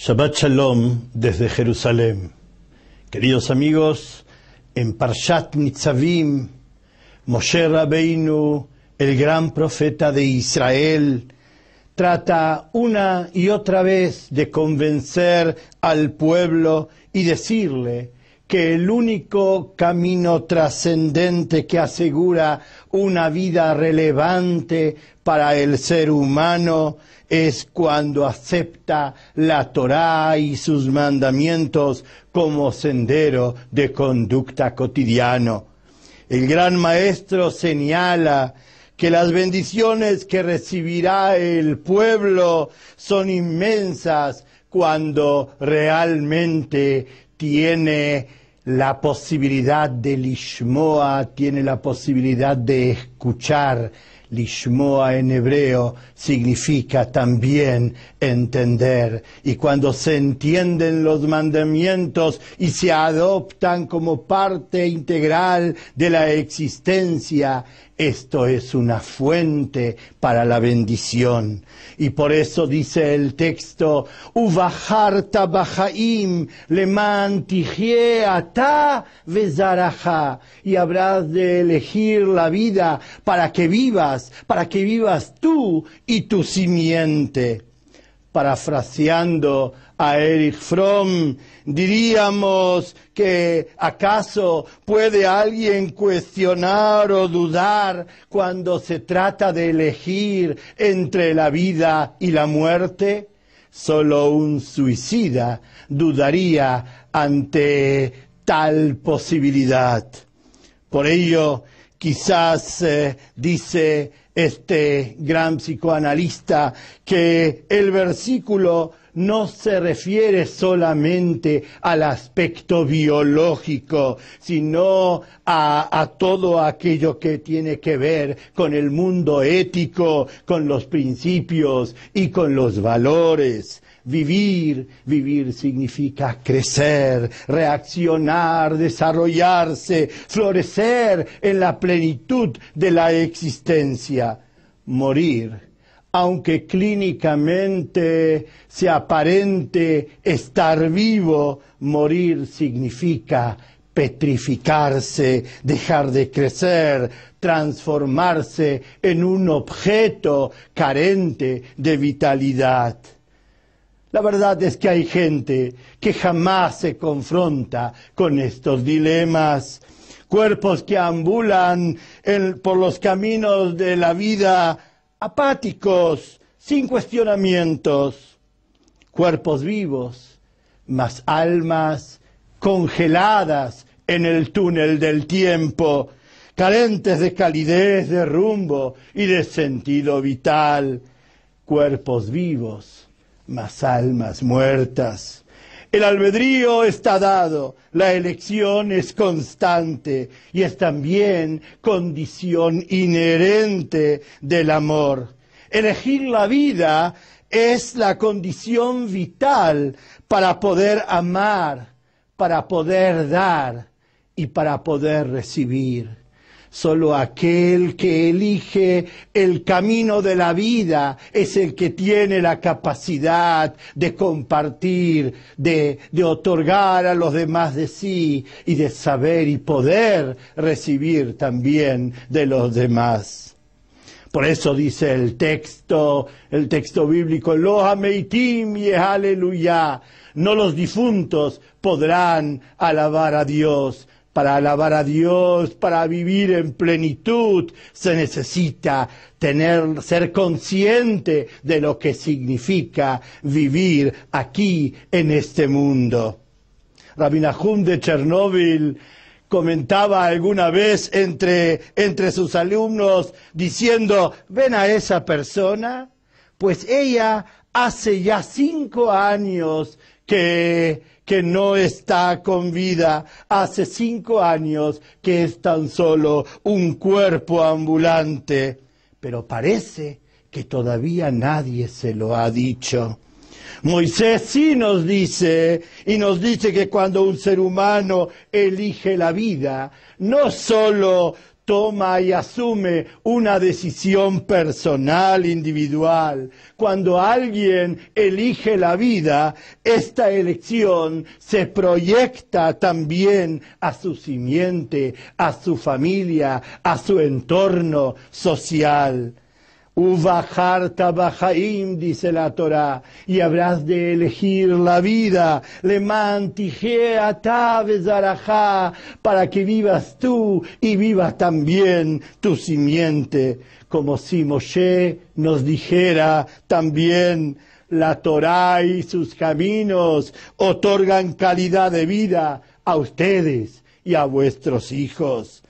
Shabbat Shalom desde Jerusalén. Queridos amigos, en Parshat Nitzavim, Moshe Rabbeinu, el gran profeta de Israel, trata una y otra vez de convencer al pueblo y decirle que el único camino trascendente que asegura una vida relevante para el ser humano es cuando acepta la Torá y sus mandamientos como sendero de conducta cotidiano. El gran maestro señala que las bendiciones que recibirá el pueblo son inmensas cuando realmente tiene la posibilidad de Lishmoa, tiene la posibilidad de escuchar. Lishmoa en hebreo significa también entender. Y cuando se entienden los mandamientos y se adoptan como parte integral de la existencia, esto es una fuente para la bendición. Y por eso dice el texto, Uvaharta bajaim leman ata vezaraja. Y habrás de elegir la vida para que vivas, para que vivas tú y tu simiente. Parafraseando a Erich Fromm, diríamos que acaso puede alguien cuestionar o dudar cuando se trata de elegir entre la vida y la muerte. Solo un suicida dudaría ante tal posibilidad. Por ello, quizás eh, dice este gran psicoanalista que el versículo no se refiere solamente al aspecto biológico, sino a, todo aquello que tiene que ver con el mundo ético, con los principios y con los valores. Vivir, vivir significa crecer, reaccionar, desarrollarse, florecer en la plenitud de la existencia. Morir aunque clínicamente se aparente estar vivo, morir significa petrificarse, dejar de crecer, transformarse en un objeto carente de vitalidad. La verdad es que hay gente que jamás se confronta con estos dilemas, cuerpos que ambulan por los caminos de la vida apáticos, sin cuestionamientos, cuerpos vivos, más almas congeladas en el túnel del tiempo, carentes de calidez, de rumbo y de sentido vital, cuerpos vivos, más almas muertas. El albedrío está dado, la elección es constante y es también condición inherente del amor. Elegir la vida es la condición vital para poder amar, para poder dar y para poder recibir. Solo aquel que elige el camino de la vida es el que tiene la capacidad de compartir, de, otorgar a los demás de sí y de saber y poder recibir también de los demás. Por eso dice el texto, el texto bíblico, los aleluya. No los difuntos podrán alabar a Dios, para alabar a Dios, para vivir en plenitud, se necesita tener, ser consciente de lo que significa vivir aquí en este mundo. Rabinahum de Chernóbil comentaba alguna vez entre, entre sus alumnos diciendo, ven a esa persona, pues ella hace ya cinco años que que no está con vida hace cinco años, que es tan solo un cuerpo ambulante, pero parece que todavía nadie se lo ha dicho. Moisés sí nos dice, y nos dice que cuando un ser humano elige la vida, no solo toma y asume una decisión personal, individual. Cuando alguien elige la vida, esta elección se proyecta también a su simiente, a su familia, a su entorno social. Ubajar tabajaim, dice la Torah, y habrás de elegir la vida, le zarajá, para que vivas tú y vivas también tu simiente, como si Moshe nos dijera también, la Torah y sus caminos otorgan calidad de vida a ustedes y a vuestros hijos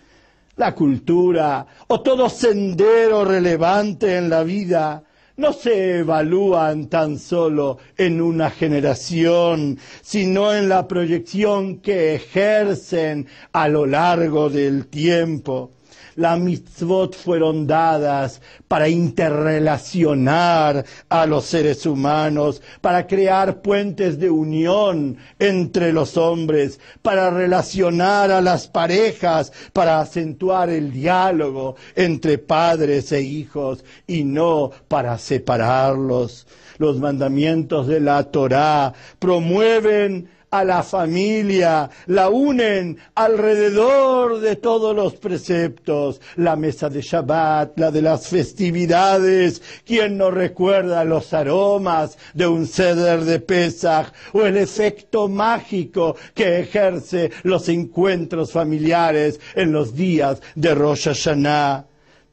la cultura o todo sendero relevante en la vida no se evalúan tan solo en una generación, sino en la proyección que ejercen a lo largo del tiempo. Las mitzvot fueron dadas para interrelacionar a los seres humanos, para crear puentes de unión entre los hombres, para relacionar a las parejas, para acentuar el diálogo entre padres e hijos y no para separarlos. Los mandamientos de la Torá promueven a la familia, la unen alrededor de todos los preceptos, la mesa de Shabbat, la de las festividades, quien no recuerda los aromas de un ceder de Pesach o el efecto mágico que ejerce los encuentros familiares en los días de Rosh Hashanah.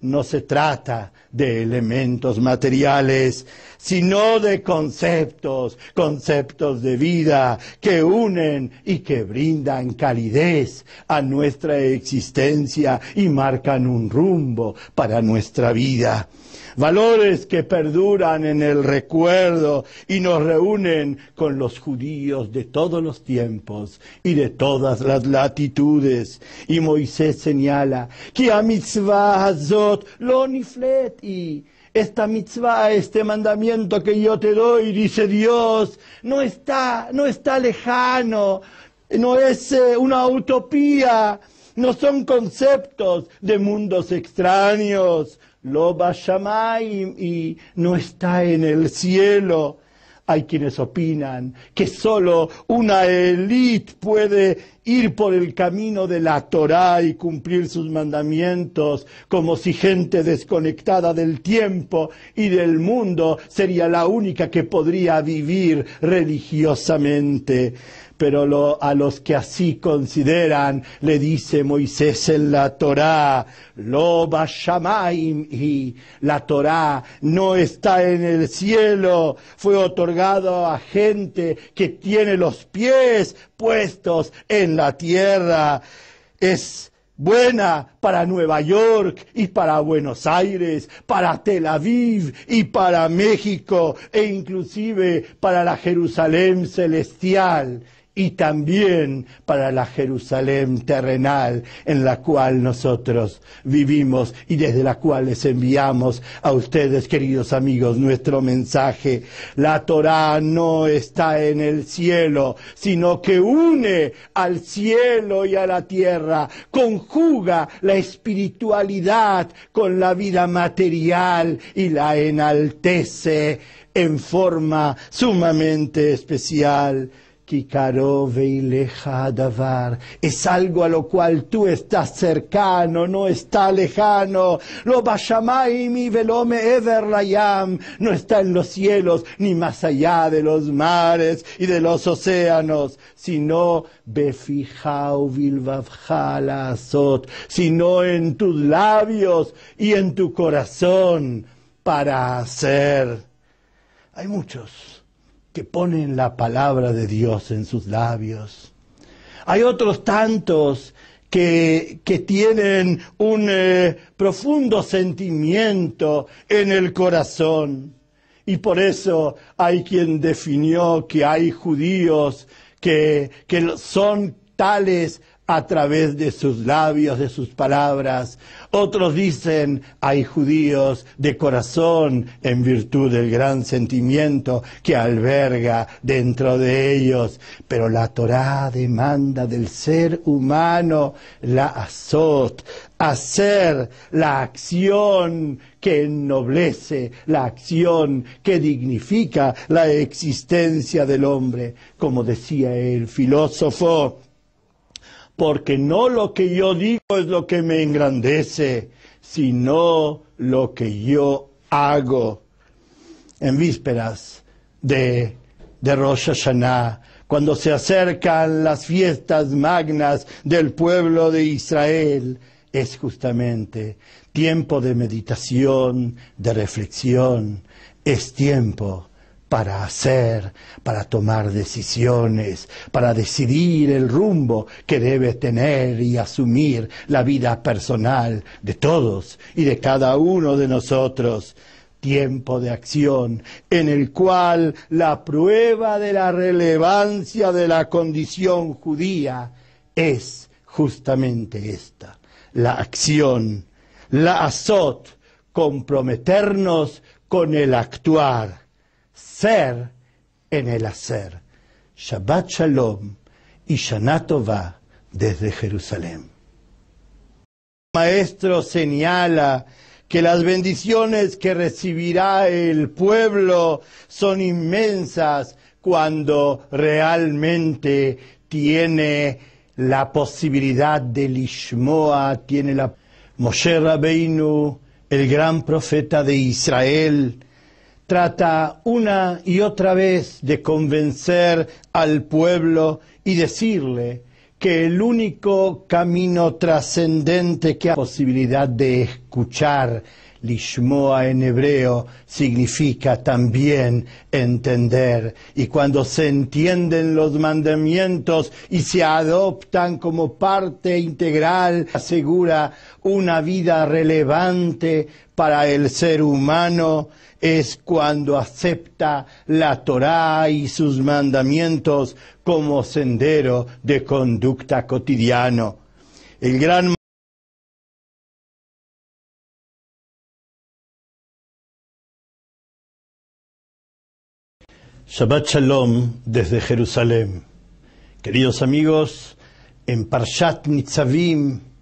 No se trata de elementos materiales, sino de conceptos, conceptos de vida que unen y que brindan calidez a nuestra existencia y marcan un rumbo para nuestra vida. Valores que perduran en el recuerdo y nos reúnen con los judíos de todos los tiempos y de todas las latitudes. Y Moisés señala que a mitzvah hazot lo y Esta mitzvah, este mandamiento que yo te doy, dice Dios, no está, no está lejano, no es eh, una utopía, no son conceptos de mundos extraños. Lo y, y no está en el cielo. Hay quienes opinan que solo una élite puede ir por el camino de la Torá y cumplir sus mandamientos, como si gente desconectada del tiempo y del mundo sería la única que podría vivir religiosamente pero a los que así consideran, le dice Moisés en la Torá, lo bashamaim, y la Torá no está en el cielo, fue otorgado a gente que tiene los pies puestos en la tierra. Es buena para Nueva York y para Buenos Aires, para Tel Aviv y para México e inclusive para la Jerusalén celestial y también para la Jerusalén terrenal en la cual nosotros vivimos y desde la cual les enviamos a ustedes, queridos amigos, nuestro mensaje. La Torá no está en el cielo, sino que une al cielo y a la tierra, conjuga la espiritualidad con la vida material y la enaltece en forma sumamente especial. Es algo a lo cual tú estás cercano, no está lejano. Lo mi velome No está en los cielos, ni más allá de los mares y de los océanos, sino befijau sino en tus labios y en tu corazón para hacer. Hay muchos que ponen la palabra de Dios en sus labios. Hay otros tantos que, tienen un eh, profundo sentimiento en el corazón. Y por eso hay quien definió que hay judíos que, que son tales a través de sus labios, de sus palabras. Otros dicen, hay judíos de corazón en virtud del gran sentimiento que alberga dentro de ellos. Pero la Torá demanda del ser humano la azot, hacer la acción que ennoblece, la acción que dignifica la existencia del hombre. Como decía el filósofo, porque no lo que yo digo es lo que me engrandece, sino lo que yo hago. En vísperas de, Rosh Hashanah, cuando se acercan las fiestas magnas del pueblo de Israel, es justamente tiempo de meditación, de reflexión, es tiempo para hacer, para tomar decisiones, para decidir el rumbo que debe tener y asumir la vida personal de todos y de cada uno de nosotros. Tiempo de acción en el cual la prueba de la relevancia de la condición judía es justamente esta, la acción, la azot, comprometernos con el actuar ser en el hacer. Shabbat Shalom y Shana desde Jerusalén. El maestro señala que las bendiciones que recibirá el pueblo son inmensas cuando realmente tiene la posibilidad del Ishmoa, tiene la Moshe Rabbeinu, el gran profeta de Israel, trata una y otra vez de convencer al pueblo y decirle que el único camino trascendente que ha posibilidad de escuchar, Lishmoa en hebreo significa también entender. Y cuando se entienden los mandamientos y se adoptan como parte integral, asegura una vida relevante para el ser humano, es cuando acepta la Torá y sus mandamientos como sendero de conducta cotidiano. El gran Shabbat Shalom desde Jerusalén. Queridos amigos, en Parshat Nitzavim